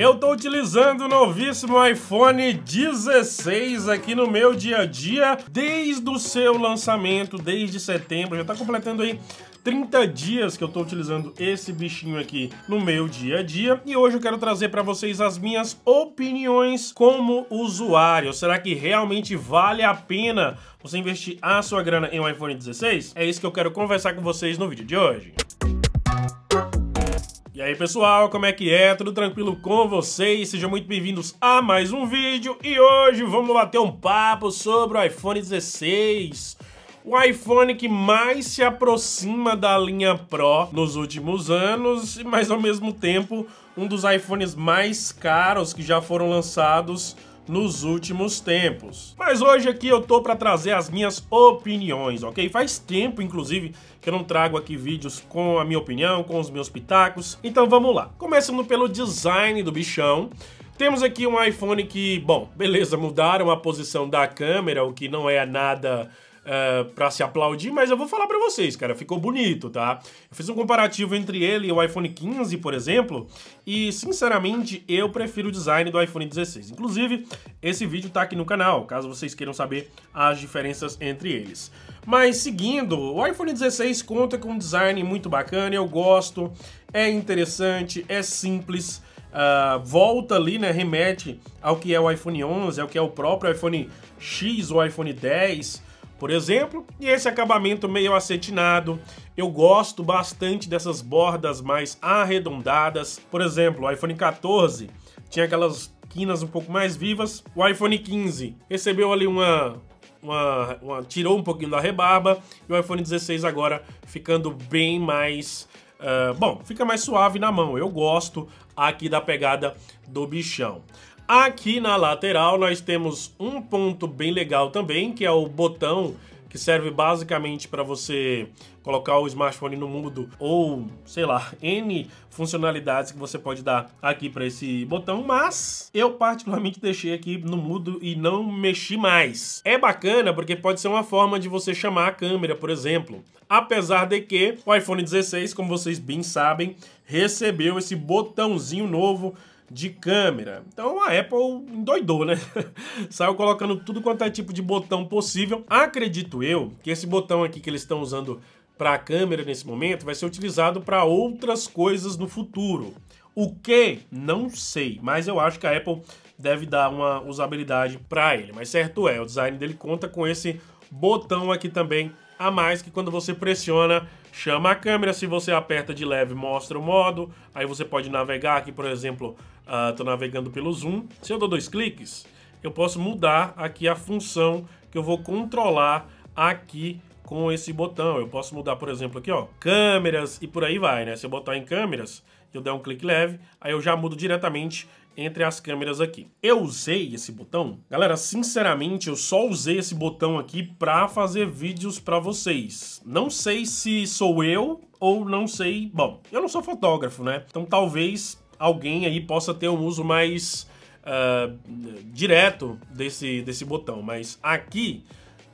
Eu estou utilizando o novíssimo iPhone 16 aqui no meu dia a dia, desde o seu lançamento, desde setembro, já está completando aí 30 dias que eu estou utilizando esse bichinho aqui no meu dia a dia e hoje eu quero trazer para vocês as minhas opiniões como usuário. Será que realmente vale a pena você investir a sua grana em um iPhone 16? É isso que eu quero conversar com vocês no vídeo de hoje. E aí pessoal, como é que é? Tudo tranquilo com vocês? Sejam muito bem-vindos a mais um vídeo e hoje vamos bater um papo sobre o iPhone 16 o iPhone que mais se aproxima da linha Pro nos últimos anos, mas ao mesmo tempo um dos iPhones mais caros que já foram lançados nos últimos tempos. Mas hoje aqui eu tô para trazer as minhas opiniões, ok? Faz tempo, inclusive, que eu não trago aqui vídeos com a minha opinião, com os meus pitacos. Então vamos lá. Começando pelo design do bichão. Temos aqui um iPhone que, bom, beleza, mudaram a posição da câmera, o que não é nada uh, é, para se aplaudir, mas eu vou falar para vocês, cara, ficou bonito, tá? Eu fiz um comparativo entre ele e o iPhone 15, por exemplo, e sinceramente eu prefiro o design do iPhone 16. Inclusive, esse vídeo tá aqui no canal, caso vocês queiram saber as diferenças entre eles. Mas seguindo, o iPhone 16 conta com um design muito bacana, eu gosto, é interessante, é simples, Uh, volta ali, né, remete ao que é o iPhone 11, ao que é o próprio iPhone X, o iPhone 10, por exemplo, e esse acabamento meio acetinado. Eu gosto bastante dessas bordas mais arredondadas. Por exemplo, o iPhone 14 tinha aquelas quinas um pouco mais vivas. O iPhone 15 recebeu ali uma uma, uma, tirou um pouquinho da rebarba e o iPhone 16 agora ficando bem mais uh, bom, fica mais suave na mão. Eu gosto aqui da pegada do bichão. Aqui na lateral nós temos um ponto bem legal também, que é o botão que serve basicamente para você colocar o smartphone no mudo ou, sei lá, N funcionalidades que você pode dar aqui para esse botão, mas eu particularmente deixei aqui no mudo e não mexi mais. É bacana porque pode ser uma forma de você chamar a câmera, por exemplo. Apesar de que o iPhone 16, como vocês bem sabem, recebeu esse botãozinho novo de câmera. Então a Apple endoidou, né? Saiu colocando tudo quanto é tipo de botão possível. Acredito eu que esse botão aqui que eles estão usando para a câmera nesse momento vai ser utilizado para outras coisas no futuro. O que? Não sei, mas eu acho que a Apple deve dar uma usabilidade para ele. Mas certo é, o design dele conta com esse botão aqui também a mais que quando você pressiona chama a câmera, se você aperta de leve mostra o modo, aí você pode navegar aqui, por exemplo, estou uh, ah, navegando pelo zoom, se eu dou dois cliques, eu posso mudar aqui a função que eu vou controlar aqui com esse botão. Eu posso mudar, por exemplo, aqui, ó, câmeras e por aí vai, né? Se eu botar em câmeras, eu der um clique leve, aí eu já mudo diretamente entre as câmeras aqui. Eu usei esse botão, galera, sinceramente, eu só usei esse botão aqui para fazer vídeos para vocês. Não sei se sou eu ou não sei, bom, eu não sou fotógrafo, né? Então talvez alguém aí possa ter um uso mais uh, direto desse, desse botão, mas aqui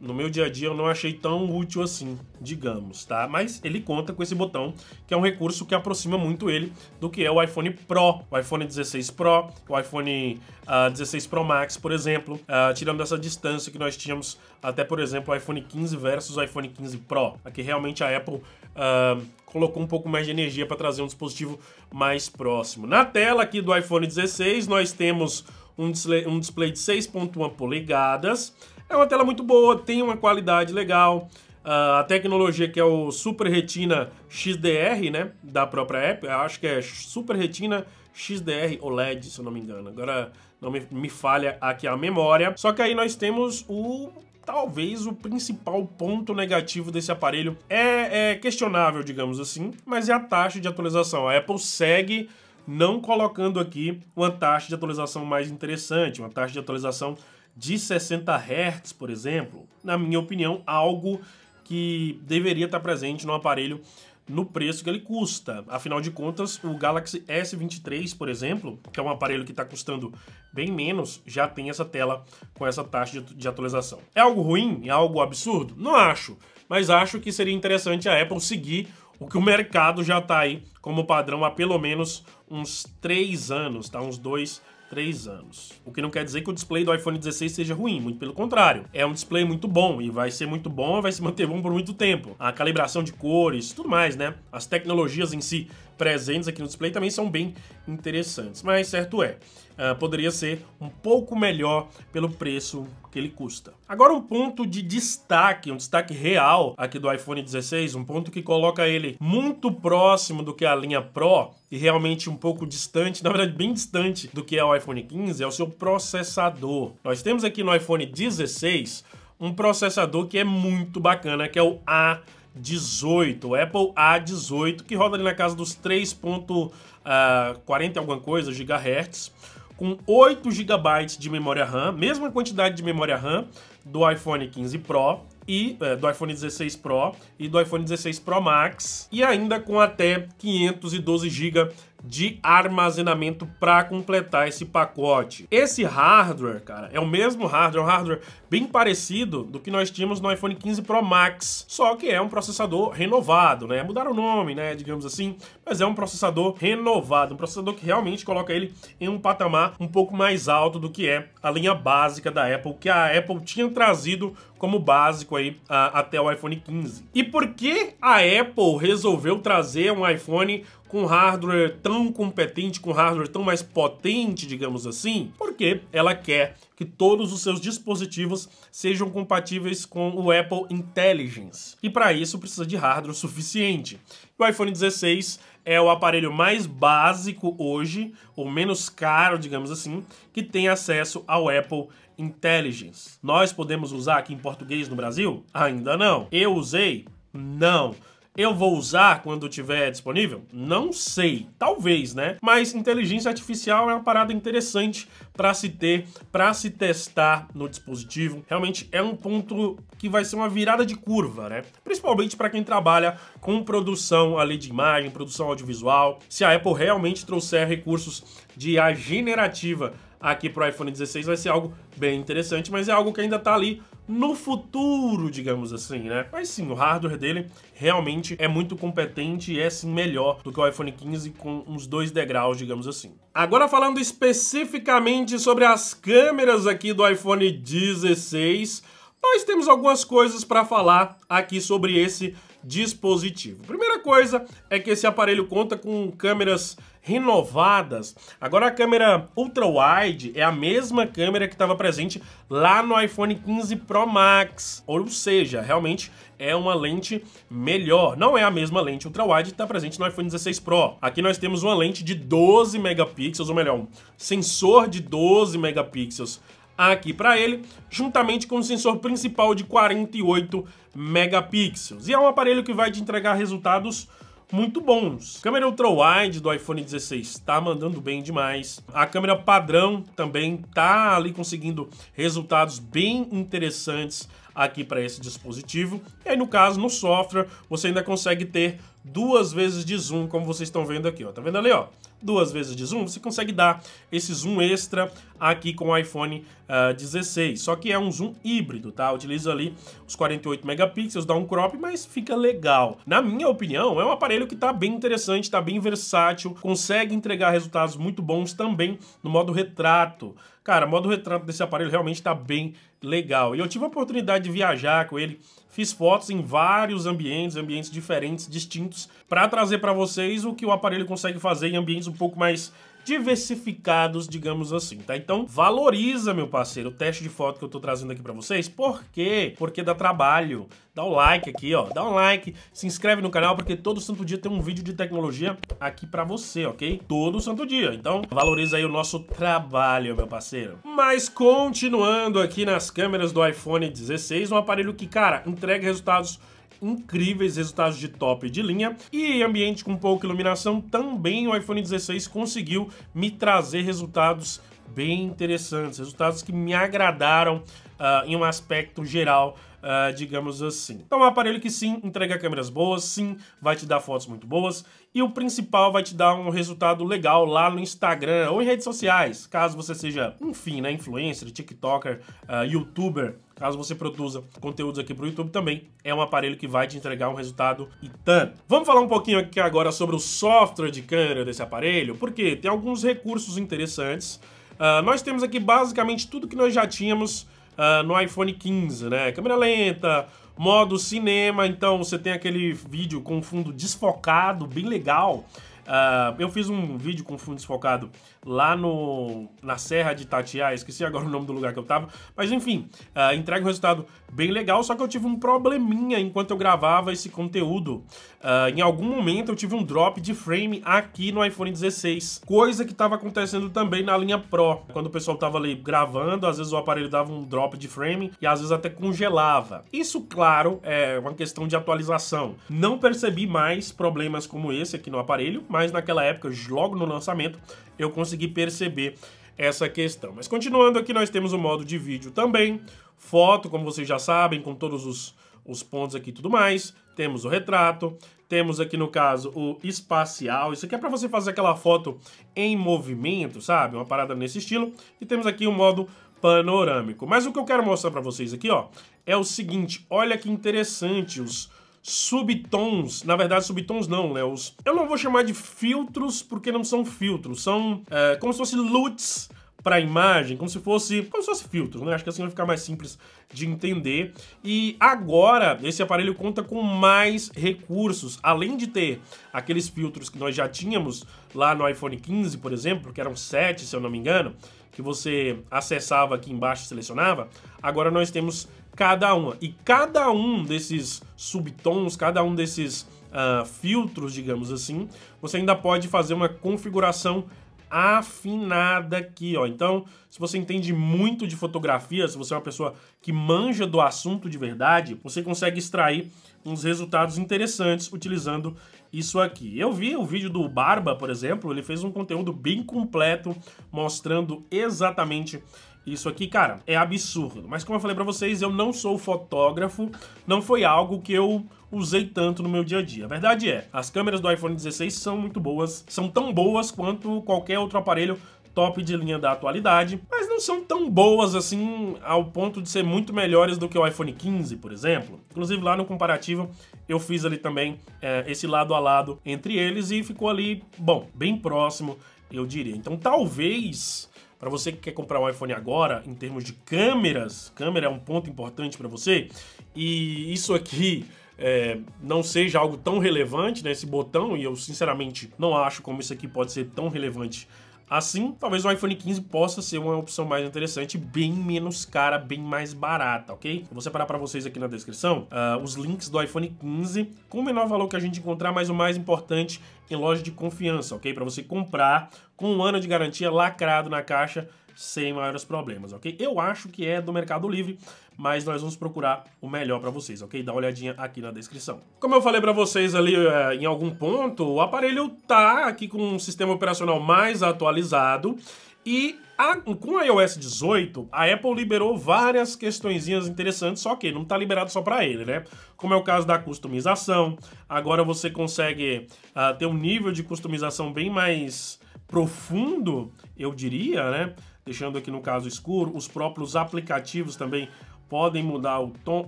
no meu dia a dia eu não achei tão útil assim, digamos, tá? Mas ele conta com esse botão, que é um recurso que aproxima muito ele do que é o iPhone Pro, o iPhone 16 Pro, o iPhone uh, ah, 16 Pro Max, por exemplo, uh, tirando essa distância que nós tínhamos até, por exemplo, o iPhone 15 versus o iPhone 15 Pro. Aqui realmente a Apple uh, colocou um pouco mais de energia para trazer um dispositivo mais próximo. Na tela aqui do iPhone 16 nós temos um display, um display de 6.1 polegadas, é uma tela muito boa, tem uma qualidade legal. Uh, a tecnologia que é o Super Retina XDR, né, da própria Apple, acho que é Super Retina XDR OLED, se eu não me engano. Agora não me, me falha aqui a memória. Só que aí nós temos o talvez o principal ponto negativo desse aparelho é, é, questionável, digamos assim, mas é a taxa de atualização. A Apple segue não colocando aqui uma taxa de atualização mais interessante, uma taxa de atualização de 60 Hz, por exemplo, na minha opinião, algo que deveria estar presente no aparelho no preço que ele custa. Afinal de contas, o Galaxy S23, por exemplo, que é um aparelho que está custando bem menos, já tem essa tela com essa taxa de atualização. É algo ruim? É algo absurdo? Não acho, mas acho que seria interessante a Apple seguir o que o mercado já está aí como padrão há pelo menos uns 3 anos, tá? Uns 2 3 anos. O que não quer dizer que o display do iPhone 16 seja ruim, muito pelo contrário. É um display muito bom e vai ser muito bom, vai se manter bom por muito tempo. A calibração de cores, tudo mais, né? As tecnologias em si presentes aqui no display também são bem interessantes, mas certo é uh, poderia ser um pouco melhor pelo preço que ele custa. Agora um ponto de destaque, um destaque real aqui do iPhone 16, um ponto que coloca ele muito próximo do que a linha Pro e realmente um pouco distante, na verdade bem distante do que é o iPhone 15, é o seu processador. Nós temos aqui no iPhone 16 um processador que é muito bacana, que é o A 18, o Apple A18, que roda ali na casa dos 3.40 uh, ah, alguma coisa gigahertz com 8 GB de memória RAM, mesma quantidade de memória RAM do iPhone 15 Pro e é, do iPhone 16 Pro e do iPhone 16 Pro Max e ainda com até 512 GB de armazenamento para completar esse pacote. Esse hardware, cara, é o mesmo hardware, é um hardware bem parecido do que nós tínhamos no iPhone 15 Pro Max, só que é um processador renovado, né? Mudaram o nome, né, digamos assim, mas é um processador renovado, um processador que realmente coloca ele em um patamar um pouco mais alto do que é a linha básica da Apple, que a Apple tinha trazido como básico aí a, até o iPhone 15. E por que a Apple resolveu trazer um iPhone com hardware tão competente, com hardware tão mais potente, digamos assim, porque ela quer que todos os seus dispositivos sejam compatíveis com o Apple Intelligence. E para isso precisa de hardware suficiente. O iPhone 16 é o aparelho mais básico hoje, ou menos caro, digamos assim, que tem acesso ao Apple Intelligence. Nós podemos usar aqui em português no Brasil? Ainda não. Eu usei? Não. Eu vou usar quando tiver disponível? Não sei, talvez, né? Mas inteligência artificial é uma parada interessante para se ter, para se testar no dispositivo. Realmente é um ponto que vai ser uma virada de curva, né? Principalmente para quem trabalha com produção ali de imagem, produção audiovisual. Se a Apple realmente trouxer recursos de IA generativa aqui para o iPhone 16 vai ser algo bem interessante, mas é algo que ainda está ali no futuro, digamos assim, né? Mas sim, o hardware dele realmente é muito competente e é sim melhor do que o iPhone 15 com uns dois degraus, digamos assim. Agora falando especificamente sobre as câmeras aqui do iPhone 16, nós temos algumas coisas para falar aqui sobre esse dispositivo. Primeira coisa é que esse aparelho conta com câmeras renovadas. Agora a câmera ultra wide é a mesma câmera que estava presente lá no iPhone 15 Pro Max, ou seja, realmente é uma lente melhor. Não é a mesma lente ultra wide que está presente no iPhone 16 Pro. Aqui nós temos uma lente de 12 megapixels, ou melhor, um sensor de 12 megapixels aqui para ele, juntamente com o sensor principal de 48 megapixels. E é um aparelho que vai te entregar resultados muito bons. Câmera ultra wide do iPhone 16 tá mandando bem demais. A câmera padrão também tá ali conseguindo resultados bem interessantes aqui para esse dispositivo. E aí, no caso, no software, você ainda consegue ter duas vezes de zoom, como vocês estão vendo aqui, ó. Tá vendo ali, ó? duas vezes de zoom, você consegue dar esse zoom extra aqui com o iPhone uh, ah, 16. Só que é um zoom híbrido, tá? Utiliza ali os 48 megapixels, dá um crop, mas fica legal. Na minha opinião, é um aparelho que tá bem interessante, tá bem versátil, consegue entregar resultados muito bons também no modo retrato. Cara, modo retrato desse aparelho realmente tá bem legal. E eu tive a oportunidade de viajar com ele, fiz fotos em vários ambientes, ambientes diferentes, distintos, para trazer para vocês o que o aparelho consegue fazer em ambientes um pouco mais diversificados, digamos assim, tá? Então valoriza, meu parceiro, o teste de foto que eu tô trazendo aqui para vocês. Por quê? Porque dá trabalho. Dá o um like aqui, ó. Dá um like, se inscreve no canal, porque todo santo dia tem um vídeo de tecnologia aqui para você, ok? Todo santo dia. Então valoriza aí o nosso trabalho, meu parceiro. Mas continuando aqui nas câmeras do iPhone 16, um aparelho que, cara, entrega resultados incríveis resultados de top de linha e ambiente com pouca iluminação também o iPhone 16 conseguiu me trazer resultados bem interessantes, resultados que me agradaram uh, em um aspecto geral Uh, digamos assim. Então, é um aparelho que sim, entrega câmeras boas, sim, vai te dar fotos muito boas e o principal vai te dar um resultado legal lá no Instagram ou em redes sociais, caso você seja, enfim, né, influencer, tiktoker, uh, youtuber, caso você produza conteúdos aqui para o YouTube também, é um aparelho que vai te entregar um resultado e tanto. Vamos falar um pouquinho aqui agora sobre o software de câmera desse aparelho, porque tem alguns recursos interessantes Uh, nós temos aqui basicamente tudo que nós já tínhamos uh, no iPhone 15, né? Câmera lenta, modo cinema, então você tem aquele vídeo com fundo desfocado, bem legal. Uh, eu fiz um vídeo com fundo desfocado lá no, na Serra de Itatiaia, esqueci agora o nome do lugar que eu tava, mas enfim, uh, entrega um resultado bem legal, só que eu tive um probleminha enquanto eu gravava esse conteúdo. Uh, em algum momento eu tive um drop de frame aqui no iPhone 16, coisa que estava acontecendo também na linha Pro. Quando o pessoal tava ali gravando, às vezes o aparelho dava um drop de frame e às vezes até congelava. Isso, claro, é uma questão de atualização. Não percebi mais problemas como esse aqui no aparelho, mas mas naquela época, logo no lançamento, eu consegui perceber essa questão. Mas continuando aqui, nós temos o modo de vídeo também, foto, como vocês já sabem, com todos os, os pontos aqui e tudo mais, temos o retrato, temos aqui no caso o espacial, isso aqui é para você fazer aquela foto em movimento, sabe? Uma parada nesse estilo, e temos aqui o modo panorâmico. Mas o que eu quero mostrar para vocês aqui, ó, é o seguinte, olha que interessante os subtons, na verdade subtons não, né? eu não vou chamar de filtros porque não são filtros, são é, como se fossem LUTs para a imagem, como se fosse, como se fosse filtros, né? Acho que assim vai ficar mais simples de entender. E agora esse aparelho conta com mais recursos, além de ter aqueles filtros que nós já tínhamos lá no iPhone 15, por exemplo, que eram 7, se eu não me engano, que você acessava aqui embaixo e selecionava. Agora nós temos cada uma. E cada um desses subtons, cada um desses uh, filtros, digamos assim, você ainda pode fazer uma configuração afinada aqui, ó. Então, se você entende muito de fotografia, se você é uma pessoa que manja do assunto de verdade, você consegue extrair uns resultados interessantes utilizando isso aqui. Eu vi o vídeo do Barba, por exemplo, ele fez um conteúdo bem completo mostrando exatamente isso aqui, cara, é absurdo. Mas como eu falei pra vocês, eu não sou fotógrafo, não foi algo que eu usei tanto no meu dia a dia. A verdade é, as câmeras do iPhone 16 são muito boas, são tão boas quanto qualquer outro aparelho top de linha da atualidade, mas não são tão boas assim ao ponto de ser muito melhores do que o iPhone 15, por exemplo. Inclusive lá no comparativo eu fiz ali também é, esse lado a lado entre eles e ficou ali, bom, bem próximo, eu diria. Então talvez para você que quer comprar um iPhone agora, em termos de câmeras, câmera é um ponto importante para você. E isso aqui é, não seja algo tão relevante, né, esse botão, e eu sinceramente não acho como isso aqui pode ser tão relevante Assim, talvez o iPhone 15 possa ser uma opção mais interessante, bem menos cara, bem mais barata, ok? Eu vou separar para vocês aqui na descrição uh, os links do iPhone 15 com o menor valor que a gente encontrar, mas o mais importante em loja de confiança, ok? Para você comprar com um ano de garantia lacrado na caixa sem maiores problemas, ok? Eu acho que é do Mercado Livre, mas nós vamos procurar o melhor para vocês, ok? Dá uma olhadinha aqui na descrição. Como eu falei para vocês ali é, em algum ponto, o aparelho tá aqui com um sistema operacional mais atualizado e a, com a iOS 18, a Apple liberou várias questõezinhas interessantes, só que não está liberado só para ele, né? Como é o caso da customização, agora você consegue uh, ter um nível de customização bem mais profundo, eu diria, né? Deixando aqui no caso escuro, os próprios aplicativos também podem mudar o tom.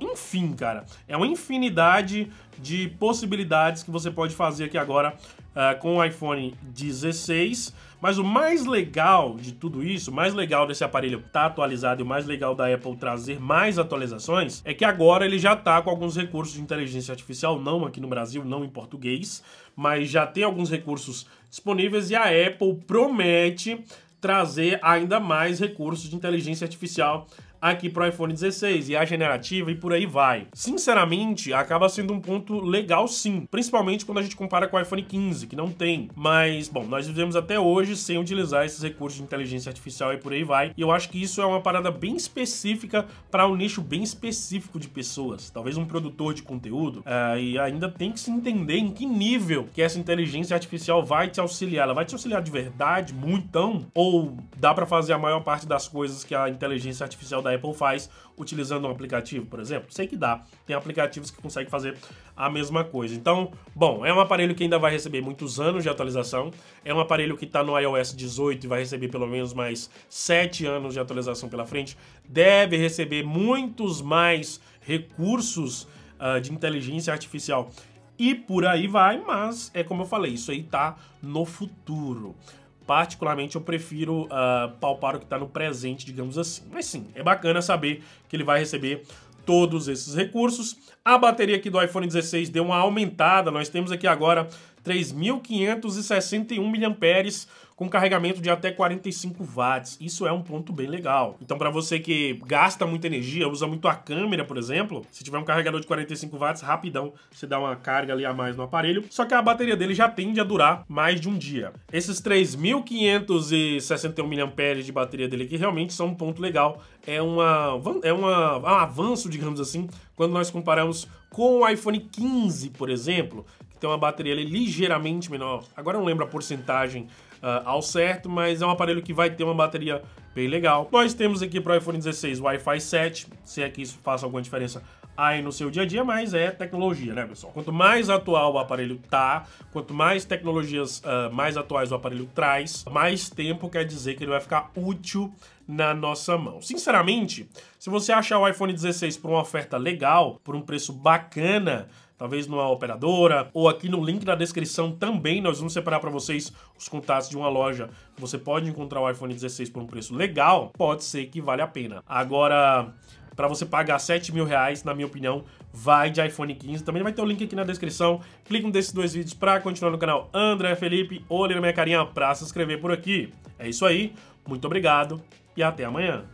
Enfim, cara, é uma infinidade de possibilidades que você pode fazer aqui agora uh, com o iPhone 16. Mas o mais legal de tudo isso, o mais legal desse aparelho estar tá atualizado e o mais legal da Apple trazer mais atualizações é que agora ele já está com alguns recursos de inteligência artificial, não aqui no Brasil, não em português, mas já tem alguns recursos disponíveis e a Apple promete trazer ainda mais recursos de inteligência artificial aqui pro iPhone 16, e a generativa e por aí vai. Sinceramente, acaba sendo um ponto legal sim, principalmente quando a gente compara com o iPhone 15, que não tem. Mas, bom, nós vivemos até hoje sem utilizar esses recursos de inteligência artificial e por aí vai. E eu acho que isso é uma parada bem específica para um nicho bem específico de pessoas. Talvez um produtor de conteúdo eh, e ainda tem que se entender em que nível que essa inteligência artificial vai te auxiliar. Ela vai te auxiliar de verdade, muitão? Ou dá para fazer a maior parte das coisas que a inteligência artificial da da Apple faz utilizando um aplicativo, por exemplo? Sei que dá. Tem aplicativos que conseguem fazer a mesma coisa. Então, bom, é um aparelho que ainda vai receber muitos anos de atualização. É um aparelho que está no iOS 18 e vai receber pelo menos mais 7 anos de atualização pela frente. Deve receber muitos mais recursos uh, de inteligência artificial e por aí vai, mas é como eu falei, isso aí tá no futuro. Particularmente eu prefiro uh, palpar o que está no presente, digamos assim. Mas sim, é bacana saber que ele vai receber todos esses recursos. A bateria aqui do iPhone 16 deu uma aumentada, nós temos aqui agora 3.561 mAh com carregamento de até 45 watts. Isso é um ponto bem legal. Então, para você que gasta muita energia, usa muito a câmera, por exemplo, se tiver um carregador de 45 watts, rapidão você dá uma carga ali a mais no aparelho. Só que a bateria dele já tende a durar mais de um dia. Esses 3.561 mAh de bateria dele aqui realmente são um ponto legal. É, uma, é uma, é um avanço, digamos assim, quando nós comparamos com o iPhone 15, por exemplo, tem uma bateria ligeiramente menor. Agora eu não lembro a porcentagem uh, ao certo, mas é um aparelho que vai ter uma bateria bem legal. Nós temos aqui para o iPhone 16 Wi-Fi 7, se é que isso faça alguma diferença aí no seu dia a dia, mas é tecnologia, né, pessoal? Quanto mais atual o aparelho tá, quanto mais tecnologias uh, mais atuais o aparelho traz, mais tempo quer dizer que ele vai ficar útil na nossa mão. Sinceramente, se você achar o iPhone 16 por uma oferta legal, por um preço bacana, talvez numa operadora ou aqui no link da descrição também nós vamos separar para vocês os contatos de uma loja. que Você pode encontrar o iPhone 16 por um preço legal, pode ser que vale a pena. Agora, para você pagar 7 mil reais, na minha opinião, vai de iPhone 15. Também vai ter o link aqui na descrição. Clique um desses dois vídeos para continuar no canal André Felipe. Olhe na minha carinha para se inscrever por aqui. É isso aí. Muito obrigado e até amanhã.